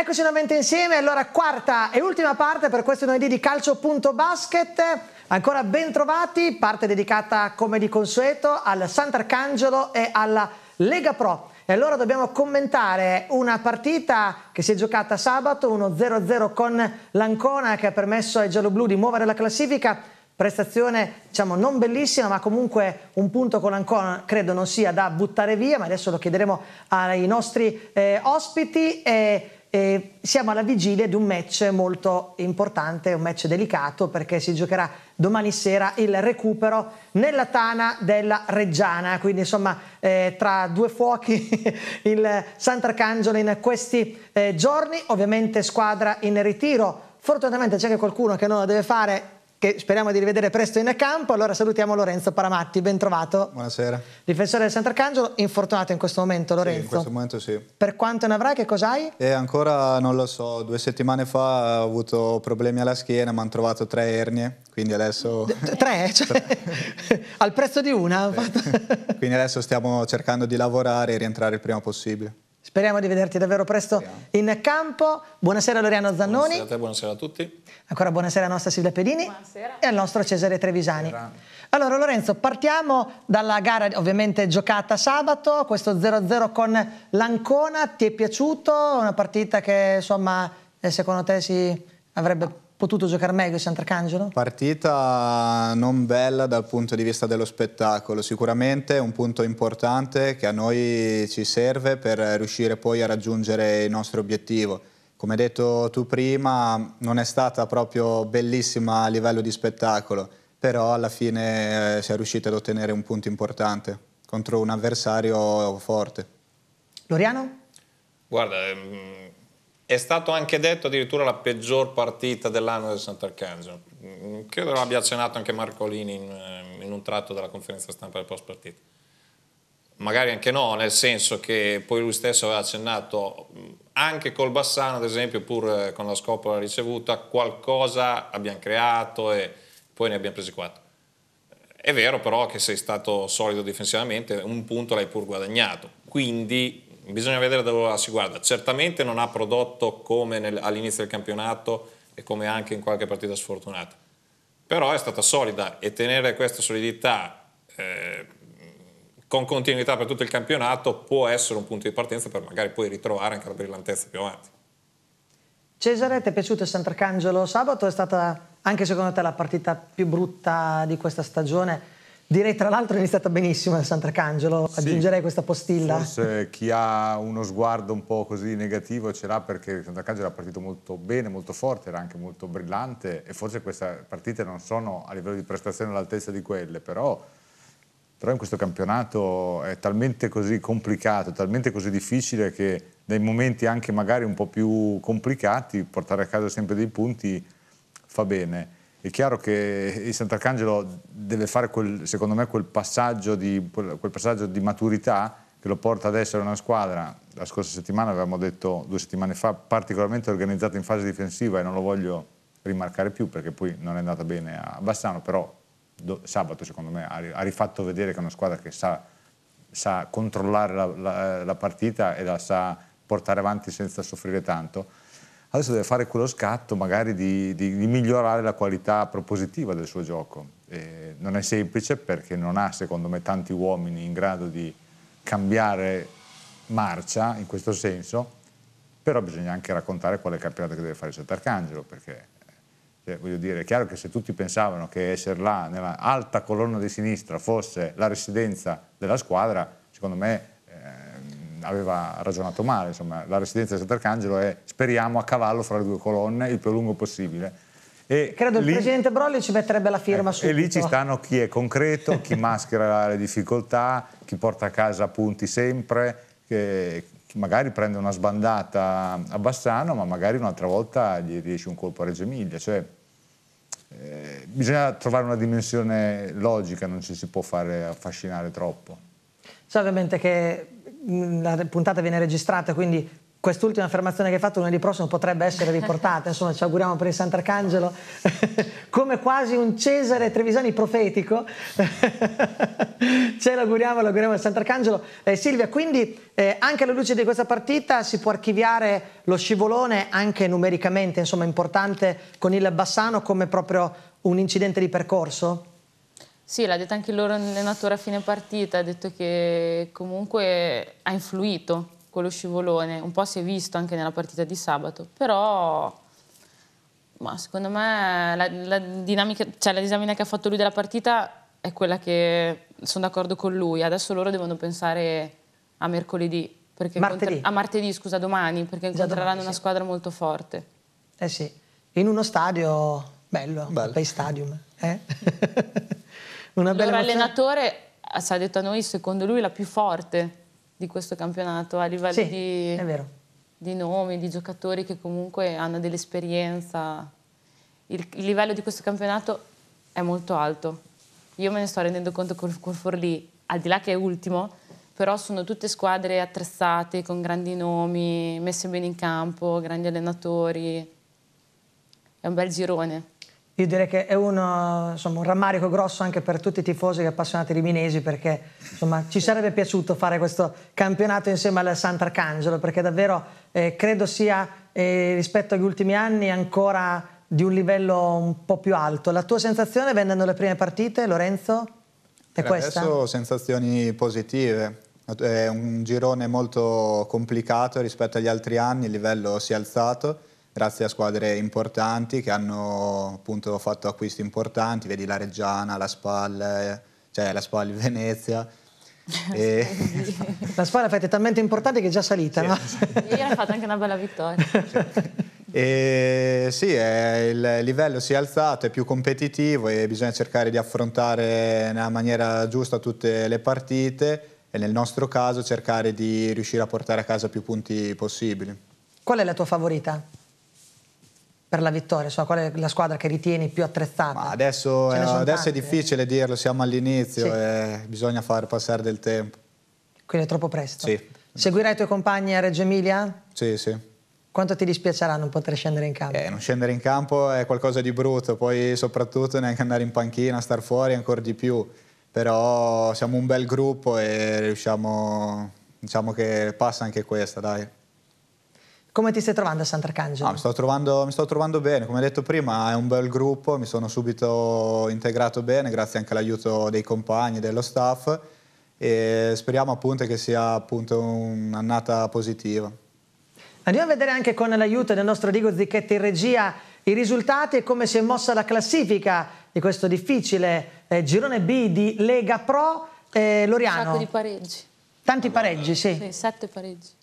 Eccoci nuovamente insieme, allora quarta e ultima parte per questo lunedì di calcio.basket. Ancora ben trovati, parte dedicata come di consueto al Sant'Arcangelo e alla Lega Pro. E allora dobbiamo commentare una partita che si è giocata sabato, 1-0-0 con l'Ancona che ha permesso ai gialloblu di muovere la classifica. Prestazione diciamo non bellissima, ma comunque un punto con l'Ancona credo non sia da buttare via, ma adesso lo chiederemo ai nostri eh, ospiti. E eh, siamo alla vigilia di un match molto importante, un match delicato perché si giocherà domani sera il recupero nella tana della Reggiana, quindi insomma eh, tra due fuochi il Sant'Arcangelo in questi eh, giorni, ovviamente squadra in ritiro, fortunatamente c'è anche qualcuno che non la deve fare che speriamo di rivedere presto in campo. Allora salutiamo Lorenzo Paramatti, ben trovato. Buonasera. Difensore del Sant'Arcangelo, infortunato in questo momento Lorenzo. Sì, in questo momento sì. Per quanto ne avrai, che cos'hai? Eh, ancora non lo so, due settimane fa ho avuto problemi alla schiena, mi hanno trovato tre ernie, quindi adesso... D tre? Cioè, al prezzo di una? Sì. quindi adesso stiamo cercando di lavorare e rientrare il prima possibile. Speriamo di vederti davvero presto Speriamo. in campo. Buonasera Loriano Zannoni. Buonasera a te, buonasera a tutti. Ancora buonasera alla nostra Silvia Pedini buonasera. e al nostro Cesare Trevisani. Buonasera. Allora Lorenzo, partiamo dalla gara ovviamente giocata sabato, questo 0-0 con l'Ancona, ti è piaciuto? Una partita che insomma eh, secondo te si avrebbe potuto giocare meglio Sant'Arcangelo? Partita non bella dal punto di vista dello spettacolo, sicuramente un punto importante che a noi ci serve per riuscire poi a raggiungere il nostro obiettivo. Come detto tu prima, non è stata proprio bellissima a livello di spettacolo, però alla fine eh, si è riusciti ad ottenere un punto importante contro un avversario forte. Loriano? Guarda, ehm, è stato anche detto addirittura la peggior partita dell'anno del Sant'Arcangelo. Mm, credo l'abbia accennato anche Marcolini in, eh, in, un tratto della conferenza stampa del post partita. Magari anche no, nel senso che poi lui stesso aveva accennato mm, anche col Bassano, ad esempio, pur eh, con la scopola ricevuta, qualcosa abbiamo creato e poi ne abbiamo presi quattro. È vero però che sei stato solido difensivamente, un punto l'hai pur guadagnato. Quindi bisogna vedere da dove la si guarda. Certamente non ha prodotto come nel, all'inizio del campionato e come anche in qualche partita sfortunata, però è stata solida e tenere questa solidità eh, con continuità per tutto il campionato può essere un punto di partenza per magari poi ritrovare anche la brillantezza più avanti. Cesare, ti è piaciuto il Sant'Arcangelo sabato? È stata anche secondo te la partita più brutta di questa stagione? Direi tra l'altro è iniziata benissimo il Sant'Arcangelo, sì, aggiungerei questa postilla. Forse chi ha uno sguardo un po' così negativo ce l'ha perché il Sant'Arcangelo ha partito molto bene, molto forte, era anche molto brillante e forse queste partite non sono a livello di prestazione all'altezza di quelle, però, però in questo campionato è talmente così complicato, talmente così difficile che nei momenti anche magari un po' più complicati portare a casa sempre dei punti fa bene è chiaro che il Sant'Arcangelo deve fare, quel, secondo me, quel passaggio, di, quel passaggio di maturità che lo porta ad essere una squadra, la scorsa settimana avevamo detto, due settimane fa, particolarmente organizzata in fase difensiva e non lo voglio rimarcare più perché poi non è andata bene a Bassano, però do, sabato secondo me ha rifatto vedere che è una squadra che sa, sa controllare la, la, la partita e la sa portare avanti senza soffrire tanto adesso deve fare quello scatto magari di, di, di migliorare la qualità propositiva del suo gioco. Eh, non è semplice perché non ha secondo me tanti uomini in grado di cambiare marcia in questo senso, però bisogna anche raccontare quale campionato che deve fare Sant'Arcangelo, perché cioè, voglio dire, è chiaro che se tutti pensavano che essere là nella alta colonna di sinistra fosse la residenza della squadra, secondo me aveva ragionato male, insomma, la residenza di Sant'Arcangelo è, speriamo, a cavallo fra le due colonne, il più lungo possibile. E Credo lì, il presidente Brolli ci metterebbe la firma eh, ecco, subito. E lì ci stanno chi è concreto, chi maschera le difficoltà, chi porta a casa punti sempre, che magari prende una sbandata a Bassano, ma magari un'altra volta gli riesce un colpo a Reggio Emilia. Cioè, eh, bisogna trovare una dimensione logica, non ci si può fare affascinare troppo. Sì, ovviamente che Mm, la puntata viene registrata, quindi quest'ultima affermazione che hai fatto lunedì prossimo potrebbe essere riportata, insomma ci auguriamo per il Sant'Arcangelo, come quasi un Cesare Trevisani profetico, ce l'auguriamo, l'auguriamo al Sant'Arcangelo. Eh, Silvia, quindi eh, anche alla luce di questa partita si può archiviare lo scivolone anche numericamente, insomma importante con il Bassano come proprio un incidente di percorso? Sì, l'ha detto anche il loro allenatore a fine partita, ha detto che comunque ha influito quello scivolone, un po' si è visto anche nella partita di sabato, però ma secondo me la, la, dinamica, cioè la disamina che ha fatto lui della partita è quella che sono d'accordo con lui, adesso loro devono pensare a mercoledì, martedì. a martedì scusa, domani, perché incontreranno domani, sì. una squadra molto forte. Eh sì, in uno stadio bello, bello. un bel stadium. Eh? Una bella allenatore ci ha detto a noi, secondo lui, la più forte di questo campionato a livello sì, di, di, nomi, di giocatori che comunque hanno dell'esperienza. Il, il, livello di questo campionato è molto alto. Io me ne sto rendendo conto con, con Forlì, al di là che è ultimo, però sono tutte squadre attrezzate, con grandi nomi, messe bene in campo, grandi allenatori. È un bel girone io direi che è un, eh, insomma, un, rammarico grosso anche per tutti i tifosi e appassionati riminesi perché insomma, ci sarebbe piaciuto fare questo campionato insieme al Sant'Arcangelo perché davvero eh, credo sia eh, rispetto agli ultimi anni ancora di un livello un po' più alto. La tua sensazione vendendo le prime partite, Lorenzo? È per eh, questa? Adesso sensazioni positive. È un girone molto complicato rispetto agli altri anni, il livello si è alzato grazie a squadre importanti che hanno appunto fatto acquisti importanti, vedi la Reggiana, la Spal, cioè la Spal Venezia, e... La Spal è talmente importante che è già salita. Sì. No? Ieri ha fatto anche una bella vittoria. E, sì, è, il livello si è alzato, è più competitivo e bisogna cercare di affrontare nella maniera giusta tutte le partite e nel nostro caso cercare di riuscire a portare a casa più punti possibili. Qual è la tua favorita? per la vittoria? Cioè, qual è la squadra che ritieni più attrezzata? Adesso, eh, adesso è difficile dirlo, siamo all'inizio sì. e bisogna far passare del tempo. Quindi è troppo presto? Sì. Seguirai i tuoi compagni a Reggio Emilia? Sì, sì. Quanto ti dispiacerà non poter scendere in campo? Eh, non scendere in campo è qualcosa di brutto, poi soprattutto neanche andare in panchina, star fuori ancora di più. Però siamo un bel gruppo e riusciamo, diciamo che passa anche questa, dai. Come ti stai trovando a Sant'Arcangelo? No, ah, mi, sto trovando, mi, sto trovando, bene, come detto prima è un bel gruppo, mi sono subito integrato bene grazie anche all'aiuto dei compagni, dello staff e speriamo appunto che sia appunto un'annata positiva. Andiamo a vedere anche con l'aiuto del nostro Diego Zicchetti in regia i risultati e come si è mossa la classifica di questo difficile eh, girone B di Lega Pro eh, Loriano. Un sacco di pareggi. Tanti pareggi, sì. Sì, sette pareggi.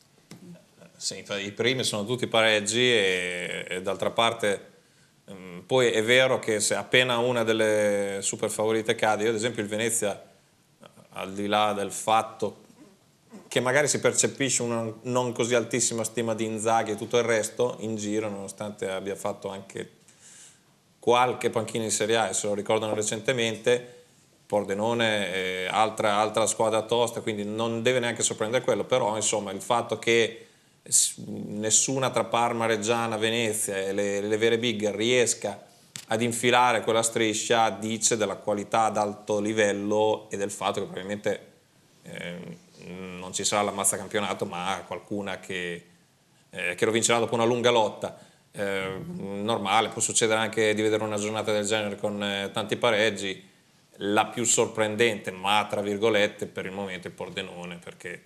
Sì, i primi sono tutti pareggi e, e d'altra parte mm, poi è vero che se appena una delle super favorite cade, io ad esempio il Venezia, al di là del fatto che magari si percepisce una non così altissima stima di Inzaghi e tutto il resto in giro, nonostante abbia fatto anche qualche panchina in Serie A, e se lo ricordano recentemente, Pordenone, altra, altra squadra tosta, quindi non deve neanche sorprendere quello, però insomma il fatto che nessuna tra Parma, Reggiana, Venezia e le, le vere big riesca ad infilare quella striscia dice della qualità ad alto livello e del fatto che probabilmente eh, non ci sarà la mazza campionato ma qualcuna che, eh, che, lo vincerà dopo una lunga lotta eh, normale, può succedere anche di vedere una giornata del genere con eh, tanti pareggi la più sorprendente ma tra virgolette per il momento è Pordenone perché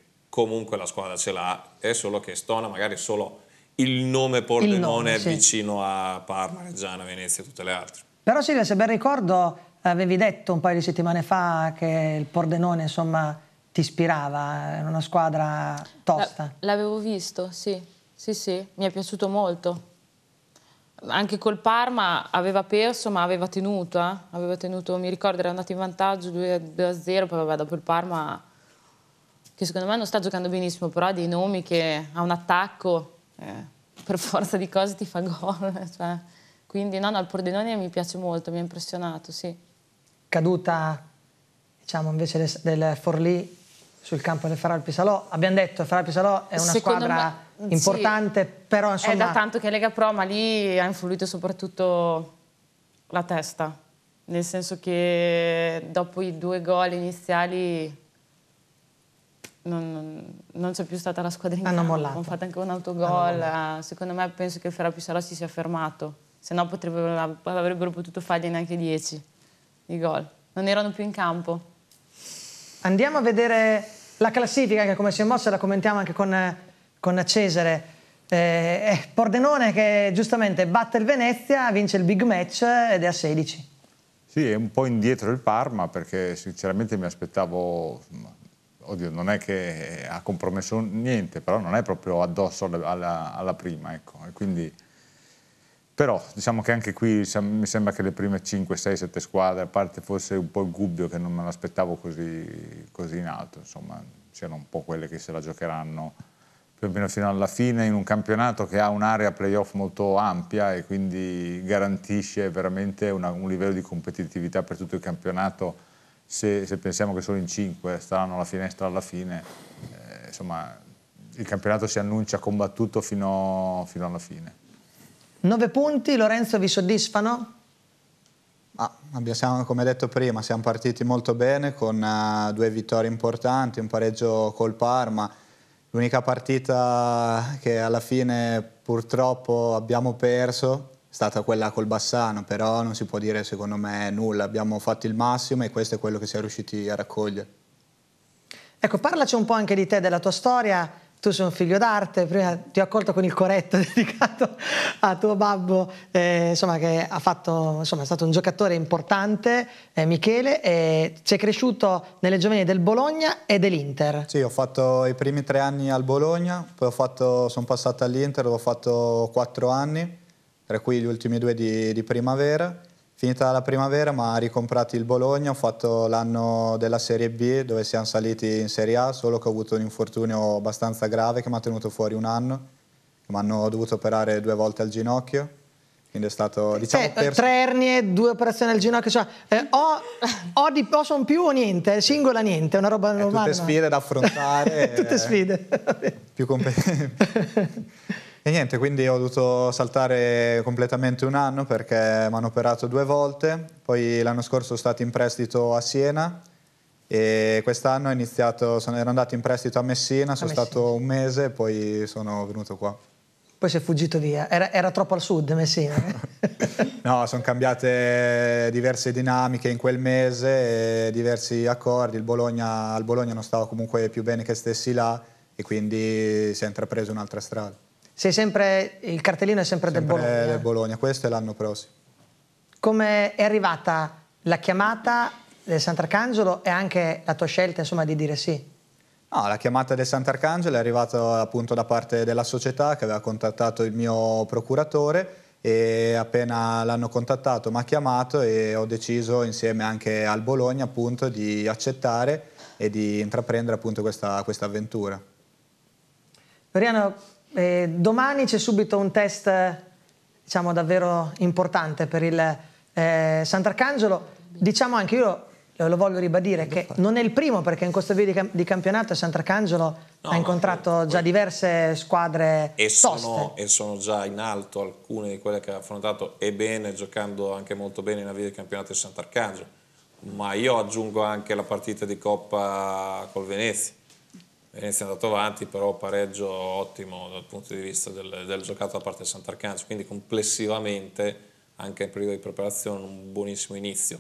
comunque la squadra ce l'ha, è solo che stona magari solo il nome Pordenone il vicino a Parma, Reggiana, Venezia e tutte le altre. Però Silvia, se ben ricordo, avevi detto un paio di settimane fa che il Pordenone, insomma, ti ispirava, era una squadra tosta. L'avevo visto, sì, sì, sì, mi è piaciuto molto. Anche col Parma aveva perso, ma aveva tenuto, eh? aveva tenuto mi ricordo, era andato in vantaggio 2-0, poi vabbè, dopo il Parma che secondo me non sta giocando benissimo, però ha dei nomi che ha un attacco, eh, per forza di cose ti fa gol. Cioè. Quindi no, no, il Pordenone mi piace molto, mi ha impressionato, sì. Caduta, diciamo, invece del, Forlì sul campo del Ferrari Pisalò. Abbiamo detto il Ferrari Pisalò è una Secondo squadra me, importante, sì. però insomma... È da tanto che è Lega Pro, ma lì ha influito soprattutto la testa. Nel senso che dopo i due gol iniziali non, non, c'è più stata la squadra in campo. Hanno mollato. Hanno fatto anche un autogol. Eh, secondo me penso che Ferrari Pissarò si sia fermato, se no avrebbero potuto fargli neanche 10 di gol. Non erano più in campo. Andiamo a vedere la classifica che come si è mossa la commentiamo anche con, con Cesare. Eh, eh Pordenone che giustamente batte il Venezia, vince il big match ed è a 16. Sì, è un po' indietro il Parma perché sinceramente mi aspettavo insomma, oddio, non è che eh, ha compromesso niente, però non è proprio addosso alla, alla prima, ecco. quindi, però diciamo che anche qui mi sembra che le prime 5, 6, 7 squadre, a parte forse un po' il dubbio che non me l'aspettavo così, così in alto, insomma, siano un po' quelle che se la giocheranno più o meno fino alla fine in un campionato che ha un'area playoff molto ampia e quindi garantisce veramente una, un livello di competitività per tutto il campionato se, se, pensiamo che solo in 5 staranno alla finestra alla fine, eh, insomma, il campionato si annuncia combattuto fino, fino alla fine. 9 punti, Lorenzo, vi soddisfano? Ah, abbiamo, come detto prima, siamo partiti molto bene con uh, due vittorie importanti, un pareggio col Parma. L'unica partita che alla fine purtroppo abbiamo perso stata quella col Bassano, però non si può dire secondo me nulla, abbiamo fatto il massimo e questo è quello che siamo riusciti a raccogliere. Ecco, parlaci un po' anche di te, della tua storia, tu sei un figlio d'arte, prima ti ho accolto con il coretto dedicato a tuo babbo, eh, insomma, che fatto, insomma, è stato un giocatore importante, eh, Michele, e sei cresciuto nelle giovani del Bologna e dell'Inter. Sì, ho fatto i primi tre anni al Bologna, poi sono passato all'Inter, ho fatto quattro anni tra cui gli ultimi due di, di primavera. Finita la primavera ma ricomprato il Bologna, ho fatto l'anno della Serie B dove siamo saliti in Serie A, solo che ho avuto un infortunio abbastanza grave che mi ha tenuto fuori un anno, mi hanno dovuto operare due volte al ginocchio. Quindi è stato, diciamo, eh, perso... tre ernie, due operazioni al ginocchio, cioè, eh, o, o, di, o sono più o niente, singola niente, è una roba eh, normale. tutte sfide da affrontare. tutte eh. sfide. più competenti. E niente, quindi ho dovuto saltare completamente un anno perché mi hanno operato due volte, poi l'anno scorso sono stato in prestito a Siena e quest'anno iniziato, sono, ero andato in prestito a Messina, sono stato un mese e poi sono venuto qua. Poi si è fuggito via, era, era troppo al sud Messina? no, sono cambiate diverse dinamiche in quel mese, diversi accordi, Bologna, al Bologna non stava comunque più bene che stessi là e quindi si è intrapreso un'altra strada. Sei Sempre, il cartellino è sempre, sempre, del Bologna. del Bologna, questo è l'anno prossimo. Come è arrivata la chiamata del Sant'Arcangelo e anche la tua scelta insomma, di dire sì? No, la chiamata del Sant'Arcangelo è arrivata appunto da parte della società che aveva contattato il mio procuratore e appena l'hanno contattato mi ha chiamato e ho deciso insieme anche al Bologna appunto di accettare e di intraprendere appunto questa, questa avventura. Doriano, e domani c'è subito un test, diciamo, davvero importante per il eh, Sant'Arcangelo. Diciamo anche io lo voglio ribadire che non è il primo perché in questo video di, campionato Sant'Arcangelo no, ha incontrato no, già diverse squadre e sono, e sono, già in alto alcune di quelle che ha affrontato e bene giocando anche molto bene nella video di campionato di Sant'Arcangelo ma io aggiungo anche la partita di Coppa col Venezia Venezia è andato avanti, però pareggio ottimo dal punto di vista del, del giocato da parte del Sant'Arcancio, quindi complessivamente anche in periodo di preparazione un buonissimo inizio.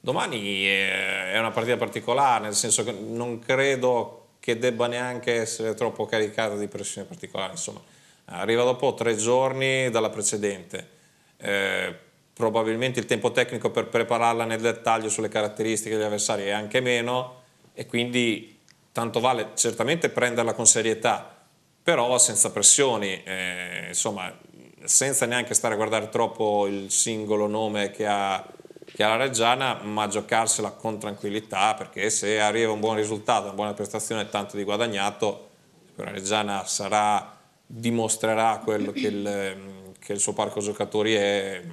Domani eh, è una partita particolare, nel senso che non credo che debba neanche essere troppo caricata di pressione particolare, insomma arriva dopo tre giorni dalla precedente, eh, probabilmente il tempo tecnico per prepararla nel dettaglio sulle caratteristiche degli avversari è anche meno e quindi tanto vale certamente prenderla con serietà, però senza pressioni, eh, insomma, senza neanche stare a guardare troppo il singolo nome che ha, che ha la Reggiana, ma giocarsela con tranquillità, perché se arriva un buon risultato, una buona prestazione, tanto di guadagnato, la Reggiana sarà, dimostrerà quello che il, che il suo parco giocatori è, mm,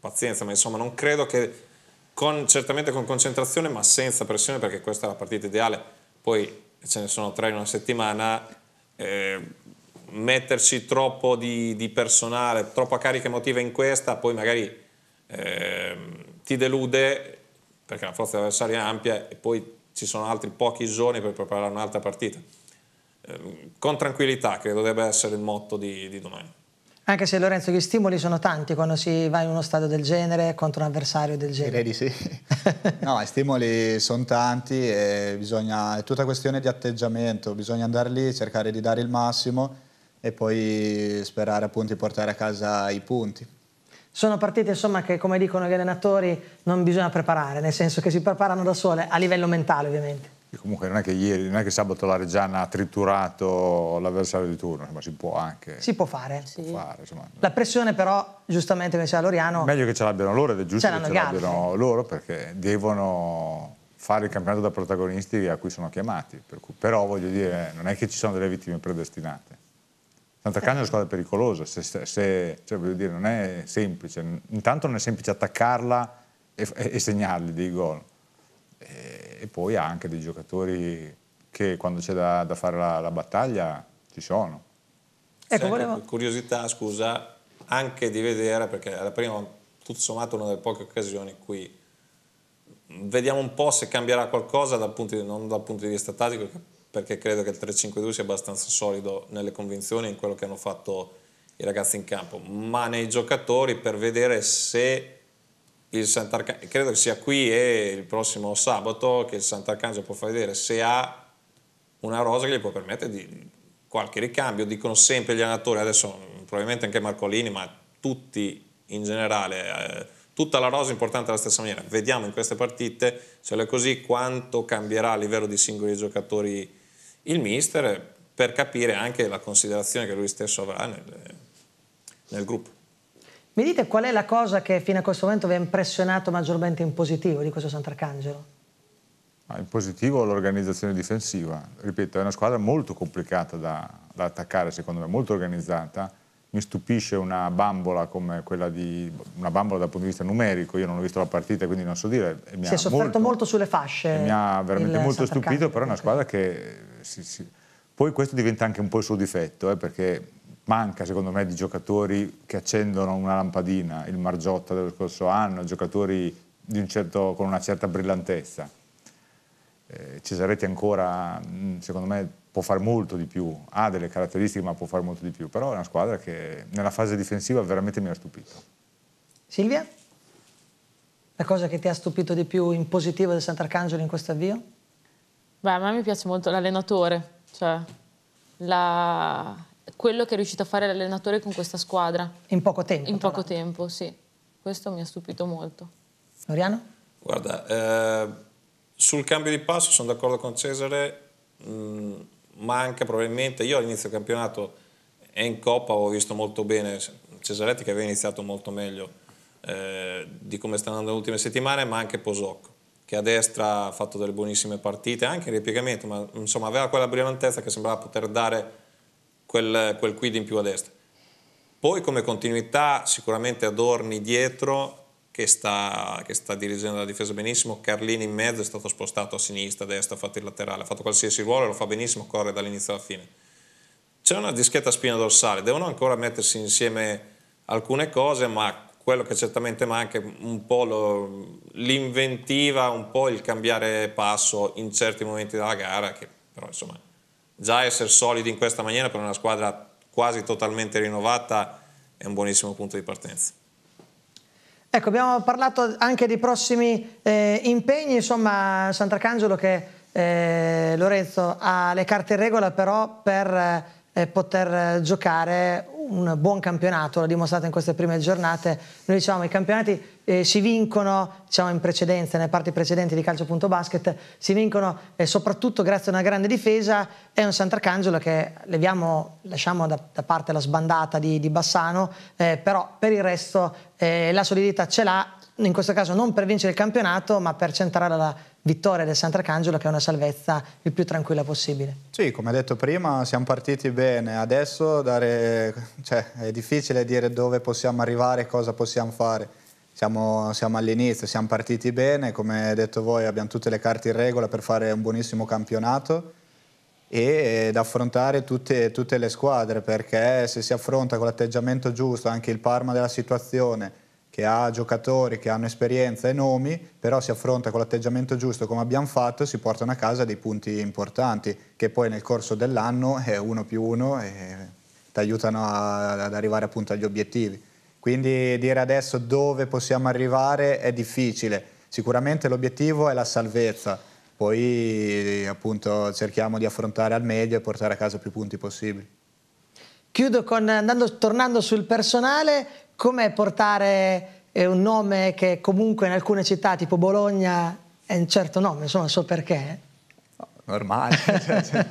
pazienza, ma insomma non credo che, con, certamente con concentrazione, ma senza pressione, perché questa è la partita ideale poi ce ne sono tre in una settimana, eh, metterci troppo di, di, personale, troppa carica emotiva in questa, poi magari eh, ti delude perché la forza avversaria è ampia e poi ci sono altri pochi giorni per preparare un'altra partita. Eh, con tranquillità, credo debba essere il motto di, di domani. Anche se Lorenzo, gli stimoli sono tanti quando si va in uno stadio del genere contro un avversario del genere. Direi di sì. no, i stimoli sono tanti e bisogna, è tutta questione di atteggiamento, bisogna andare lì, cercare di dare il massimo e poi sperare appunto di portare a casa i punti. Sono partite insomma che come dicono gli allenatori non bisogna preparare, nel senso che si preparano da sole a livello mentale ovviamente che comunque non è che, ieri, non è che sabato la Reggiana ha triturato l'avversario di turno, ma si può anche... Si può fare. Si sì. fare la pressione però, giustamente come diceva Loriano... Meglio che ce l'abbiano loro ed è giusto che ce l'abbiano loro perché devono fare il campionato da protagonisti a cui sono chiamati. Per cui, però voglio dire, non è che ci sono delle vittime predestinate. Sant'Arcagna è una squadra pericolosa, se, se, se, cioè, dire, non è semplice. Intanto non è semplice attaccarla e, e, e segnargli dei gol. Eh, e poi ha anche dei giocatori che quando c'è da, da, fare la, la, battaglia ci sono. Ecco, volevo... Curiosità, scusa, anche di vedere, perché alla prima, tutto sommato, una delle poche occasioni qui. vediamo un po' se cambierà qualcosa, dal punto di, non dal punto di vista tattico, perché credo che il 3-5-2 sia abbastanza solido nelle convinzioni, in quello che hanno fatto i ragazzi in campo, ma nei giocatori per vedere se il Sant'Arcangelo, credo che sia qui e il prossimo sabato che il Sant'Arcangelo può far vedere se ha una rosa che gli può permettere di qualche ricambio, dicono sempre gli allenatori, adesso probabilmente anche Marcolini, ma tutti in generale, eh, tutta la rosa è importante alla stessa maniera. Vediamo in queste partite, se è così, quanto cambierà a livello di singoli giocatori il mister per capire anche la considerazione che lui stesso avrà nel, nel gruppo. Mi dite qual è la cosa che fino a questo momento vi ha impressionato maggiormente in positivo di questo Sant'Arcangelo? In positivo l'organizzazione difensiva, ripeto, è una squadra molto complicata da, da, attaccare secondo me, molto organizzata. Mi stupisce una bambola come quella di una bambola dal punto di vista numerico, io non ho visto la partita quindi non so dire. Mi si è sofferto molto, molto sulle fasce. Mi ha veramente molto stupito, però è una squadra che... Si, si, poi questo diventa anche un po' il suo difetto, eh, perché manca secondo me di giocatori che accendono una lampadina, il Margiotta dello scorso anno, giocatori un certo, con una certa brillantezza. Eh, Cesaretti ancora mm, secondo me può fare molto di più, ha delle caratteristiche ma può fare molto di più, però è una squadra che nella fase difensiva veramente mi ha stupito. Silvia? La cosa che ti ha stupito di più in positivo del Sant'Arcangelo in questo avvio? Beh, a me mi piace molto l'allenatore, cioè la, quello che è riuscito a fare l'allenatore con questa squadra. In poco tempo? In poco l'altro. tempo, sì. Questo mi ha stupito molto. Loriano? Guarda, eh, sul cambio di passo sono d'accordo con Cesare, mh, mm, manca probabilmente, io all'inizio del campionato e in Coppa ho visto molto bene Cesaretti che aveva iniziato molto meglio eh, di come stanno andando le ultime settimane, ma anche Posocco che a destra ha fatto delle buonissime partite, anche in ripiegamento, ma insomma aveva quella brillantezza che sembrava poter dare quel, quel quid in più a destra. Poi come continuità sicuramente Adorni dietro che sta, che sta, dirigendo la difesa benissimo, Carlini in mezzo è stato spostato a sinistra, a destra, ha fatto il laterale, ha fatto qualsiasi ruolo, e lo fa benissimo, corre dall'inizio alla fine. C'è una dischetta spina dorsale, devono ancora mettersi insieme alcune cose, ma quello che certamente manca è un po' l'inventiva, un po' il cambiare passo in certi momenti della gara, che però insomma già essere solidi in questa maniera per una squadra quasi totalmente rinnovata è un buonissimo punto di partenza. Ecco, abbiamo parlato anche dei prossimi eh, impegni, insomma Sant'Arcangelo che eh, Lorenzo ha le carte in regola però per eh, poter giocare un buon campionato, l'ha dimostrato in queste prime giornate. Noi diciamo i campionati eh, si vincono diciamo, in precedenza, nelle parti precedenti di calcio.basket, si vincono eh, soprattutto grazie a una grande difesa e un Sant'Arcangelo che leviamo, lasciamo da, da parte la sbandata di, di Bassano, eh, però per il resto eh, la solidità ce l'ha, in questo caso non per vincere il campionato ma per centrare la vittoria del Sant'Arcangelo che è una salvezza il più tranquilla possibile. Sì, come detto prima, siamo partiti bene, adesso dare, cioè, è difficile dire dove possiamo arrivare e cosa possiamo fare. Siamo, siamo all'inizio, siamo partiti bene, come detto voi abbiamo tutte le carte in regola per fare un buonissimo campionato ed affrontare tutte, tutte le squadre perché se si affronta con l'atteggiamento giusto anche il Parma della situazione, che ha giocatori che hanno esperienza e nomi, però si affronta con l'atteggiamento giusto come abbiamo fatto, e si portano a casa dei punti importanti che poi nel corso dell'anno è uno più uno e ti aiutano a, ad arrivare appunto agli obiettivi. Quindi dire adesso dove possiamo arrivare è difficile. Sicuramente l'obiettivo è la salvezza, poi appunto cerchiamo di affrontare al meglio e portare a casa più punti possibili. Chiudo con, andando, tornando sul personale, come portare eh, un nome che comunque in alcune città tipo Bologna è un certo nome, insomma so perché. No, normale. Cioè,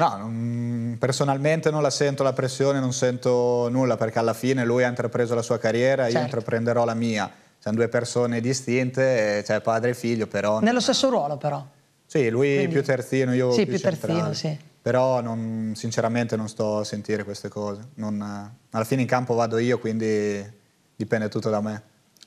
no, non, personalmente non la sento la pressione, non sento nulla perché alla fine lui ha intrapreso la sua carriera, certo. io intraprenderò la mia. Siamo due persone distinte, cioè padre e figlio però. Nello non... stesso ruolo però. Sì, lui Quindi... più terzino, io sì, più, più terzino, centrale. sì però non, sinceramente non sto a sentire queste cose. Non, eh, alla fine in campo vado io, quindi dipende tutto da me.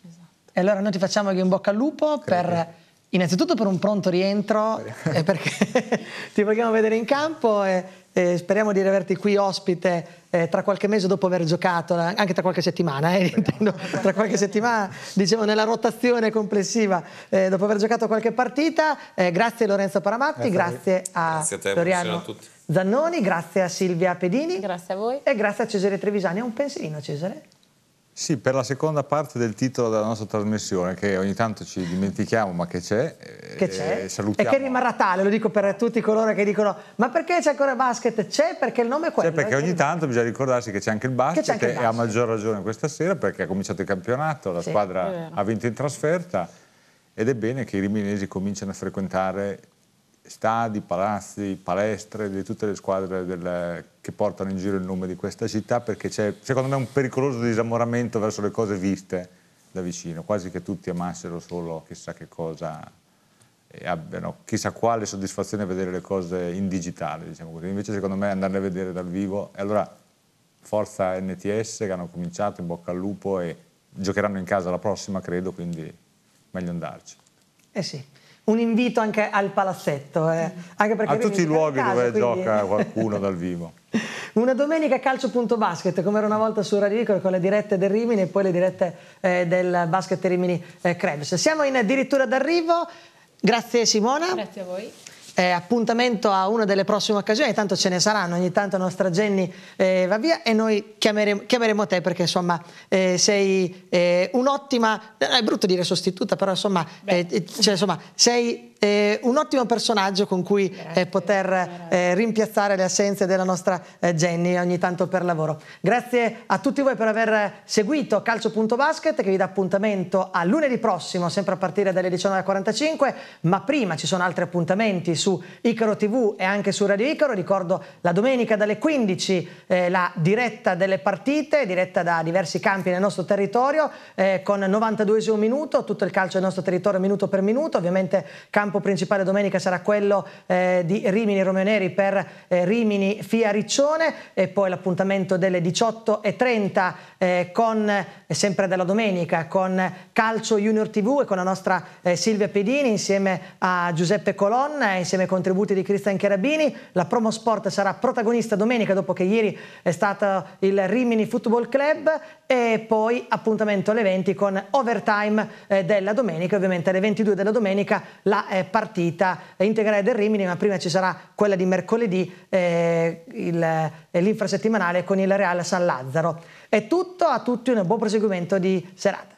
Esatto. E allora noi ti facciamo anche un bocca al lupo Credo. per... Innanzitutto per un pronto rientro, perché ti vogliamo vedere in campo e eh, speriamo di averti qui ospite eh, tra qualche mese dopo aver giocato, eh, anche tra qualche settimana, eh, intendo, tra qualche settimana, diciamo nella rotazione complessiva, eh, dopo aver giocato qualche partita. Eh, grazie Lorenzo Paramatti, grazie, a, grazie a te, Floriano. A Zannoni, grazie a Silvia Pedini. Grazie a voi. E grazie a Cesare Trevisani. Un pensierino, Cesare. Sì, per la seconda parte del titolo della nostra trasmissione, che ogni tanto ci dimentichiamo, ma che c'è. Eh, che c'è. E, eh, e che rimarrà tale, lo dico per tutti coloro che dicono: ma perché c'è ancora basket? C'è perché il nome è quello. C'è perché eh, ogni tanto bisogna ricordarsi che c'è anche il basket, anche il basket. e ha maggior ragione questa sera perché ha cominciato il campionato, la sì, squadra ha vinto in trasferta ed è bene che i riminesi cominciano a frequentare stadi, palazzi, palestre di tutte le squadre del, che portano in giro il nome di questa città perché c'è secondo me un pericoloso disamoramento verso le cose viste da vicino, quasi che tutti amassero solo chissà che cosa e abbiano chissà quale soddisfazione vedere le cose in digitale, diciamo così. Invece secondo me andarle a vedere dal vivo e allora forza NTS che hanno cominciato in bocca al lupo e giocheranno in casa la prossima credo, quindi meglio andarci. Eh sì un invito anche al palazzetto. Eh. Anche perché a tutti i luoghi casa, dove quindi... gioca qualcuno dal vivo. Una domenica calcio.basket, come era una volta su Radio con le dirette del Rimini e poi le dirette eh, del basket Rimini eh, Krebs. Siamo in addirittura d'arrivo. Grazie Simona. Grazie a voi. Eh, appuntamento a una delle prossime occasioni, tanto ce ne saranno, ogni tanto nostra Jenny eh, va via e noi chiameremo, chiameremo te perché insomma eh, sei eh, un'ottima, eh, è brutto dire sostituta, però insomma, eh, cioè, insomma sei eh, un ottimo personaggio con cui eh, poter eh, rimpiazzare le assenze della nostra eh, Jenny ogni tanto per lavoro. Grazie a tutti voi per aver seguito Calcio.basket che vi dà appuntamento a lunedì prossimo, sempre a partire dalle 19.45, ma prima ci sono altri appuntamenti su Icaro TV e anche su Radio Icaro. Ricordo la domenica dalle 15 eh, la diretta delle partite, diretta da diversi campi nel nostro territorio, eh, con 92 minuto, tutto il calcio del nostro territorio minuto per minuto, ovviamente campo campo principale domenica sarà quello eh, di Rimini Romeo Neri per eh, Rimini Fia Riccione e poi l'appuntamento delle 18.30 eh, con, eh, sempre della domenica con Calcio Junior TV e con la nostra eh, Silvia Pedini insieme a Giuseppe Colonna e insieme ai contributi di Cristian Cherabini. La Promo Sport sarà protagonista domenica dopo che ieri è stato il Rimini Football Club e poi appuntamento alle 20 con overtime eh, della domenica, ovviamente alle 22 della domenica la eh, partita integrale del Rimini, ma prima ci sarà quella di mercoledì, eh, il, eh, l'infrasettimanale con il Real San Lazzaro. È tutto, a tutti un buon proseguimento di serata.